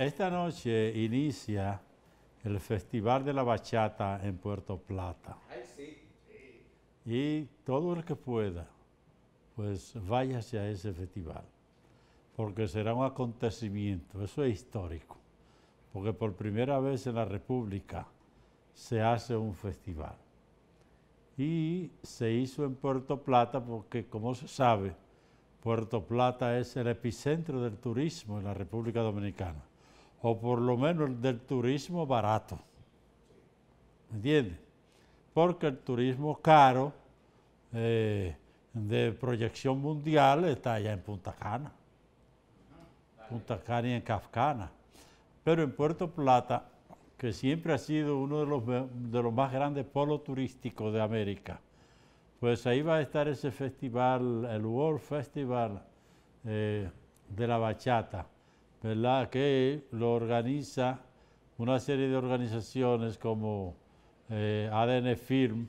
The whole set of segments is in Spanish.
Esta noche inicia el Festival de la Bachata en Puerto Plata. Y todo el que pueda, pues váyase a ese festival, porque será un acontecimiento, eso es histórico, porque por primera vez en la República se hace un festival. Y se hizo en Puerto Plata porque, como se sabe, Puerto Plata es el epicentro del turismo en la República Dominicana o por lo menos del turismo barato. ¿Me entiendes? Porque el turismo caro eh, de proyección mundial está allá en Punta Cana, Punta Cana y en Cafcana. Pero en Puerto Plata, que siempre ha sido uno de los, más grandes polos turísticos de América, pues ahí va a estar ese festival, el World Festival eh, de la Bachata que lo organiza una serie de organizaciones como eh, ADN Firm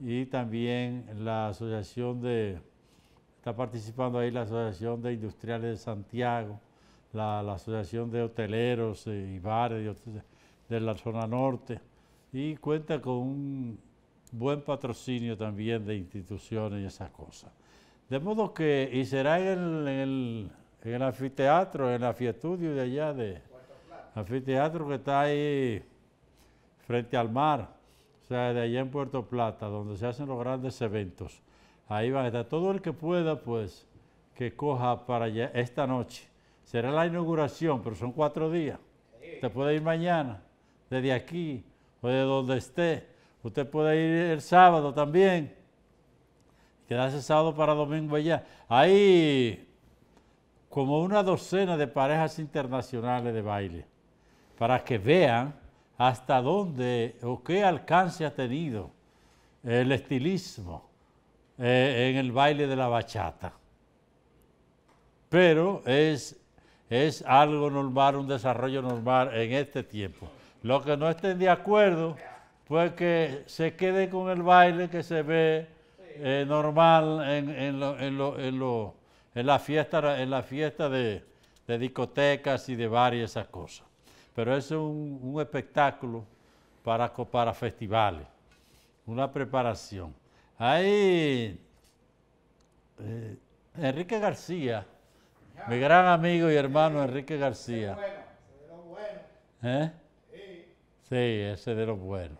y también la asociación de, está participando ahí la Asociación de Industriales de Santiago, la, Asociación de Hoteleros eh, y Bares de, la zona norte y cuenta con un buen patrocinio también de instituciones y esas cosas. De modo que, y será en el en el anfiteatro, en el fietudio de allá de anfiteatro que está ahí frente al mar, o sea, de allá en Puerto Plata, donde se hacen los grandes eventos. Ahí va a estar todo el que pueda, pues, que coja para esta noche. Será la inauguración, pero son cuatro días. Usted puede ir mañana, desde aquí o de donde esté. Usted puede ir el sábado también. Quedarse sábado para domingo allá. Ahí como una docena de parejas internacionales de baile, para que vean hasta dónde o qué alcance ha tenido el estilismo eh, en el baile de la bachata. Pero es, es algo normal, un desarrollo normal en este tiempo. Lo que no estén de acuerdo, pues que se quede con el baile que se ve eh, normal en, los... en, lo, es la fiesta, la fiesta de, discotecas y de varias esas cosas. Pero es un, espectáculo para, para festivales, una preparación. Ahí, eh, Enrique García, mi gran amigo y hermano Enrique García. ¿Eh? Sí, ese de los buenos.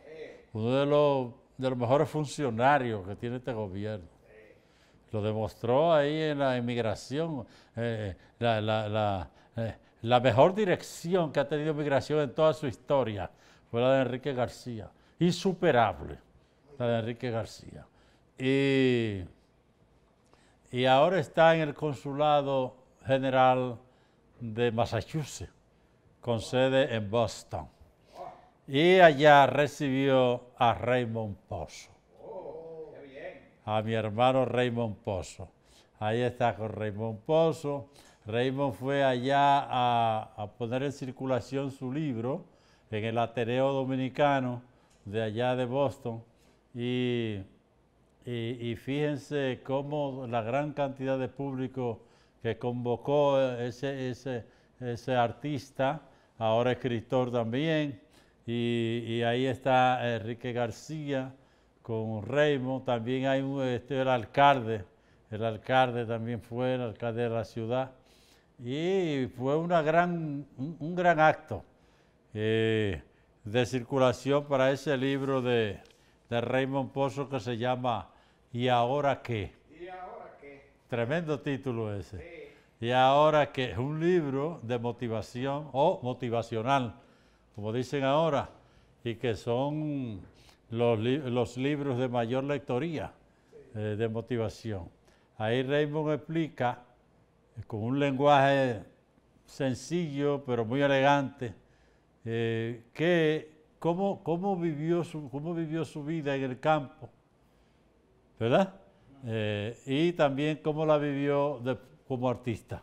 Uno de los, de los mejores funcionarios que tiene este gobierno. Lo demostró ahí en la inmigración, eh, eh, la, mejor dirección que ha tenido inmigración en toda su historia fue la de Enrique García, insuperable, la de Enrique García. Y, y ahora está en el Consulado General de Massachusetts, con sede en Boston. Y allá recibió a Raymond Pozo a mi hermano Raymond Pozo. Ahí está con Raymond Pozo. Raymond fue allá a, poner en circulación su libro en el Ateneo Dominicano de allá de Boston. Y, y, fíjense cómo la gran cantidad de público que convocó ese, ese, ese artista, ahora escritor también, y ahí está Enrique García, con Raymond, también hay un, este, el alcalde, el alcalde también fue el alcalde de la ciudad, y fue gran, un, gran acto eh, de circulación para ese libro de, de, Raymond Pozo que se llama ¿Y ahora qué? ¿Y ahora qué? Tremendo título ese. Y ahora qué? es un libro de motivación o motivacional, como dicen ahora, y que son los, libros de mayor lectoría eh, de motivación. Ahí Raymond explica eh, con un lenguaje sencillo pero muy elegante eh, cómo, cómo, vivió su, cómo vivió su vida en el campo, ¿verdad? y también cómo la vivió como artista.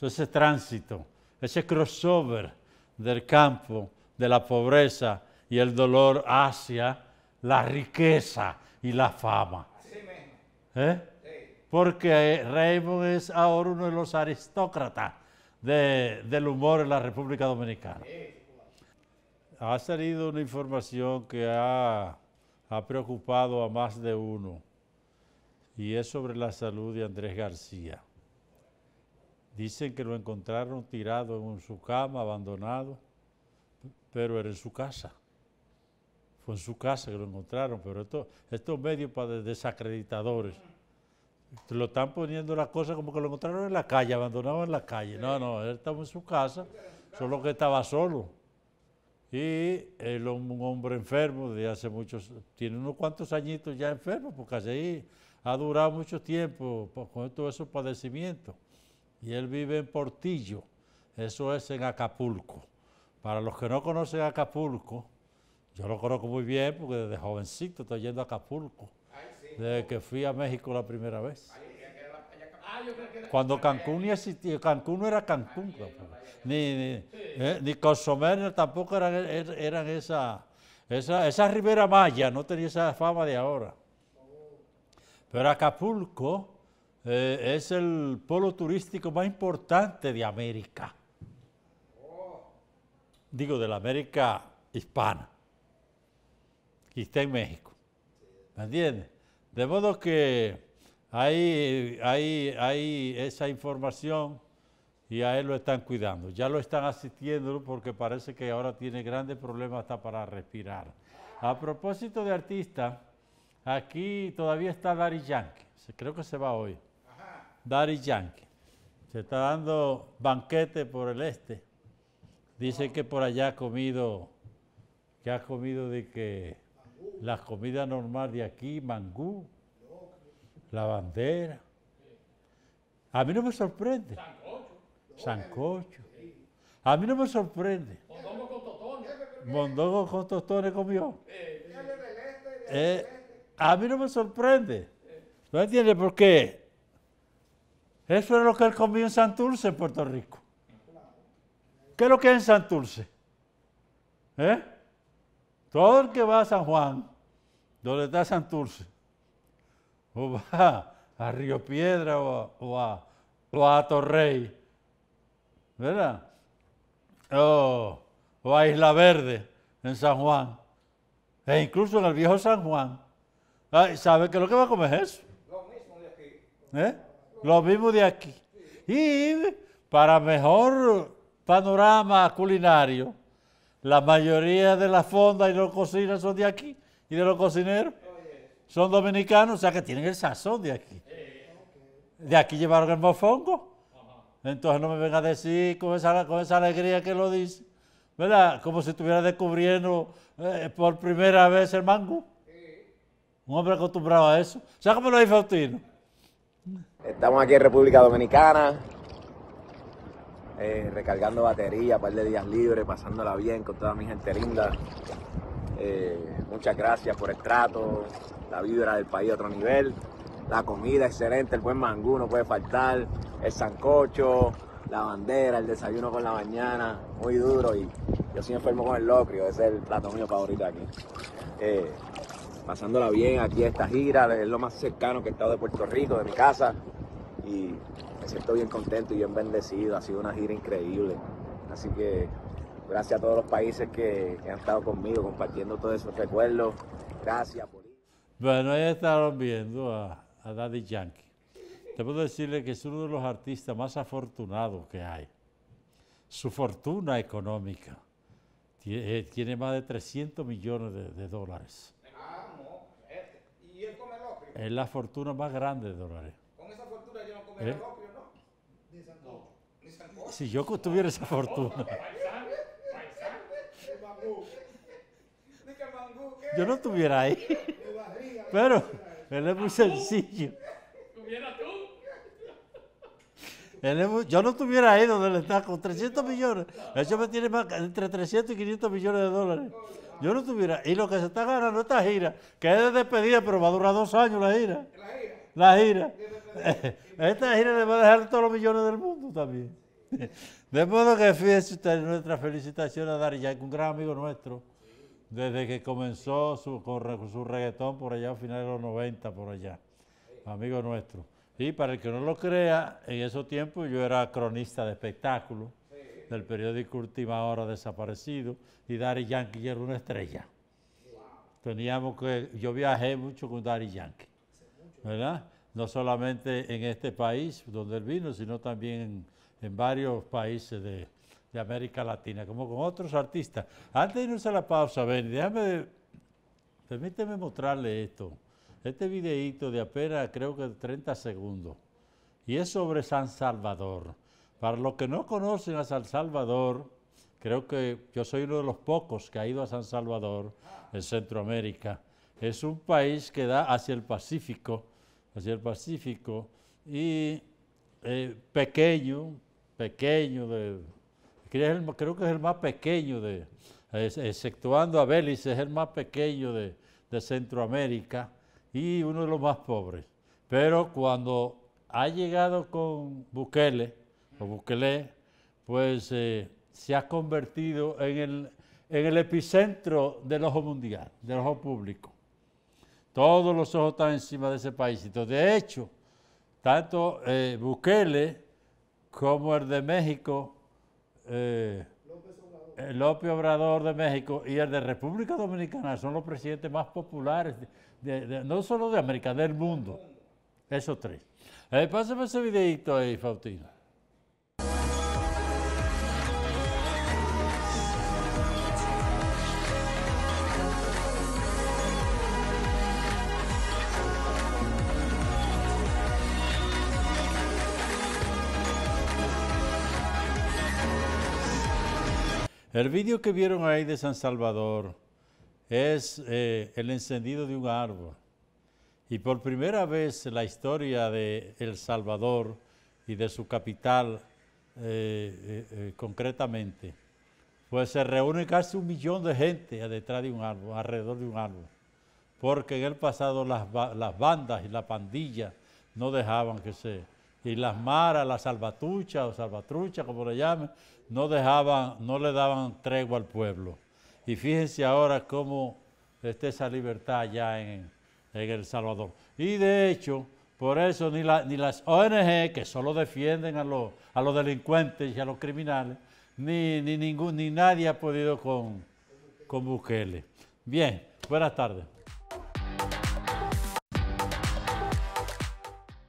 ese tránsito, ese crossover del campo, de la pobreza, y el dolor hacia la riqueza y la fama. ¿Eh? Porque Raymond es ahora uno de los aristócratas del humor en la República Dominicana. Ha salido una información que ha, ha preocupado a más de uno y es sobre la salud de Andrés García. Dicen que lo encontraron tirado en su cama, abandonado, pero era en su casa. Fue en su casa que lo encontraron, pero estos medios para desacreditadores lo están poniendo las cosas como que lo encontraron en la calle, abandonado en la calle. No, no, él estaba en su casa, solo que estaba solo. Y él es un hombre enfermo de hace muchos, tiene unos cuantos añitos ya enfermo, porque así ha durado mucho tiempo con todos esos padecimientos. Y él vive en Portillo, eso es en Acapulco. Para los que no conocen Acapulco, yo lo conozco muy bien porque desde jovencito estoy yendo a Acapulco. Desde que fui a México la primera vez. Ah, cuando Cancún ni existía, Cancún no era Cancún, ni, eh, ni, Cozumel tampoco eran, er, er, esas, esa, esa, Ribera Maya, no tenía esa fama de ahora. Pero Acapulco eh, es el polo turístico más importante de América. Oh. Digo, de la América hispana que está en México. ¿Me entiendes? De modo que hay ahí, esa información y a él lo están cuidando. Ya lo están asistiendo porque parece que ahora tiene grandes problemas hasta para respirar. A propósito de artista, aquí todavía está Dari Yankee. Creo que se va hoy. Dari Yankee. Se está dando banquete por el este. Dice que por allá ha comido, que ha comido de que la comida normal de aquí, mangú, lavandera. A mí no me sorprende. Sancocho. A mí no me sorprende. Mondongo con tostones. comió. Eh, a mí no me sorprende. ¿No entiendes por qué? Eso es lo que él comió en Santurce, en Puerto Rico. ¿Qué es lo que es en Santurce? ¿Eh? Todo el que va a San Juan ¿Dónde está Santurce? O va a Río Piedra o a, Torrey, ¿verdad? O, a Isla Verde, en San Juan. E incluso en el viejo San Juan. ¿Sabe ¿Sabe que lo que va a comer es eso? Lo mismo de aquí. ¿Eh? Lo mismo de aquí. Y para mejor panorama culinario, la mayoría de las fondas y los cocinas son de aquí y de los cocineros. Son dominicanos, o sea que tienen el sazón de aquí. De aquí llevaron el mofongo. Entonces no me venga a decir con esa, alegría que lo dice, ¿verdad? Como si estuviera descubriendo eh, por primera vez el mango. Un hombre acostumbrado a eso. cómo lo dice Faustino. Estamos aquí en República Dominicana, eh, recargando batería, un par de días libres, pasándola bien con toda mi gente linda. Eh, muchas gracias por el trato, la vibra del país a otro nivel, la comida excelente, el buen mangú no puede faltar, el sancocho, la bandera, el desayuno con la mañana, muy duro y yo sí enfermo con el locrio, ese es el plato mío favorito aquí. Eh, pasándola bien aquí esta gira, es lo más cercano que he estado de Puerto Rico, de mi casa y me siento bien contento y bien bendecido, ha sido una gira increíble, así que Gracias a todos los países que, han estado conmigo compartiendo todos esos recuerdos. Gracias por Bueno, ahí estaban viendo a, Daddy Yankee. Te puedo decirle que es uno de los artistas más afortunados que hay. Su fortuna económica eh, tiene, más de 300 millones de, dólares. Es la fortuna más grande de dólares. Con esa fortuna yo no comería ¿Eh? ¿no? Ni Si yo tuviera esa fortuna. yo no estuviera ahí. Pero él es muy sencillo. tú? yo no estuviera ahí donde él está con 300 millones. Eso me tiene entre 300 y 500 millones de dólares. Yo no estuviera. Y lo que se está ganando esta gira, que es de despedida, pero va a durar dos años la gira. La gira. Esta gira le va a dejar todos los millones del mundo también. De modo que fíjense usted nuestra felicitación a Dari Yankee, un gran amigo nuestro desde que comenzó su, su reggaetón por allá a finales de los 90, por allá, amigo nuestro. Y para el que no lo crea, en esos tiempos yo era cronista de espectáculo, del periódico Última Hora Desaparecido y Dari Yankee era una estrella. Teníamos que, yo viajé mucho con Dari Yankee, ¿verdad? No solamente en este país donde él vino, sino también en varios países de, de América Latina, como con otros artistas. Antes de irnos a la pausa, ven, déjame, permíteme mostrarle esto, este videíto de apenas creo que 30 segundos, y es sobre San Salvador. Para los que no conocen a San Salvador, creo que yo soy uno de los pocos que ha ido a San Salvador en Centroamérica. Es un país que da hacia el Pacífico, hacia el Pacífico, y eh, pequeño, pequeño, de creo que es el más pequeño, de, exceptuando a Belice, es el más pequeño de, Centroamérica y uno de los más pobres. Pero cuando ha llegado con Bukele, o Bukele, pues eh, se ha convertido en el, epicentro del ojo mundial, del ojo público. Todos los ojos están encima de ese país. de hecho, tanto eh, Bukele como el de México eh, el López Obrador de México y el de República Dominicana son los presidentes más populares, no solo de América, del mundo. Esos tres. Eh, pásame ese videito ahí, Faustino. El vídeo que vieron ahí de San Salvador es eh, el encendido de un árbol. Y por primera vez en la historia de El Salvador y de su capital eh, eh, concretamente, pues se reúne casi un millón de gente detrás de un árbol, alrededor de un árbol, porque en el pasado las, las bandas y la pandilla no dejaban que se, y las maras, las salvatuchas o salvatruchas, como le llamen, no dejaban, no le daban tregua al pueblo. Y fíjense ahora cómo está esa libertad ya en, El Salvador. Y de hecho, por eso ni, las ONG, que solo defienden a, los, a los delincuentes y a los criminales, ni, ni, ningún, ni nadie ha podido con, con Bukele. Bien, buenas tardes.